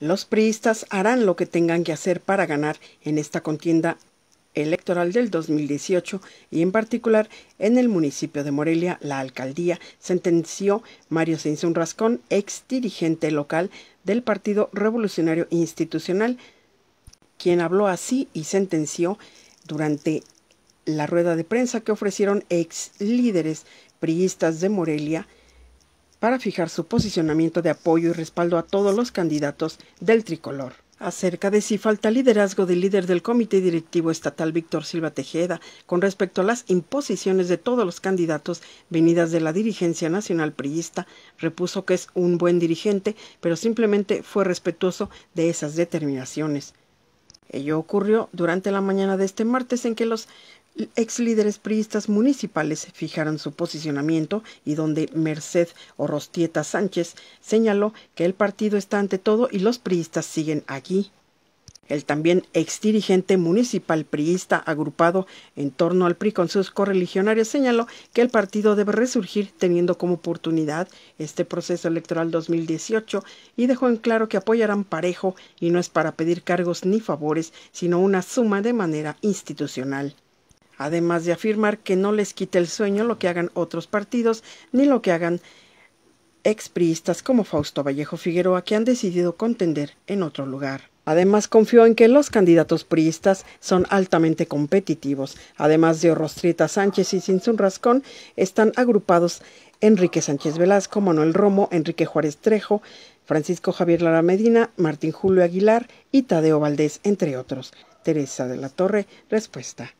Los priistas harán lo que tengan que hacer para ganar en esta contienda electoral del 2018 y en particular en el municipio de Morelia, la alcaldía, sentenció Mario Cinzón Rascón, ex dirigente local del Partido Revolucionario Institucional, quien habló así y sentenció durante la rueda de prensa que ofrecieron ex líderes priistas de Morelia, para fijar su posicionamiento de apoyo y respaldo a todos los candidatos del tricolor. Acerca de si falta liderazgo del líder del Comité Directivo Estatal Víctor Silva Tejeda con respecto a las imposiciones de todos los candidatos venidas de la dirigencia nacional priista, repuso que es un buen dirigente, pero simplemente fue respetuoso de esas determinaciones. Ello ocurrió durante la mañana de este martes en que los ex líderes priistas municipales fijaron su posicionamiento y donde Merced Orostieta Sánchez señaló que el partido está ante todo y los priistas siguen aquí. El también ex dirigente municipal priista agrupado en torno al PRI con sus correligionarios señaló que el partido debe resurgir teniendo como oportunidad este proceso electoral 2018 y dejó en claro que apoyarán parejo y no es para pedir cargos ni favores, sino una suma de manera institucional además de afirmar que no les quita el sueño lo que hagan otros partidos ni lo que hagan expriistas como Fausto Vallejo Figueroa que han decidido contender en otro lugar. Además confió en que los candidatos priistas son altamente competitivos. Además de Orrostrieta Sánchez y Sinsun Rascón, están agrupados Enrique Sánchez Velasco, Manuel Romo, Enrique Juárez Trejo, Francisco Javier Lara Medina, Martín Julio Aguilar y Tadeo Valdés, entre otros. Teresa de la Torre, respuesta.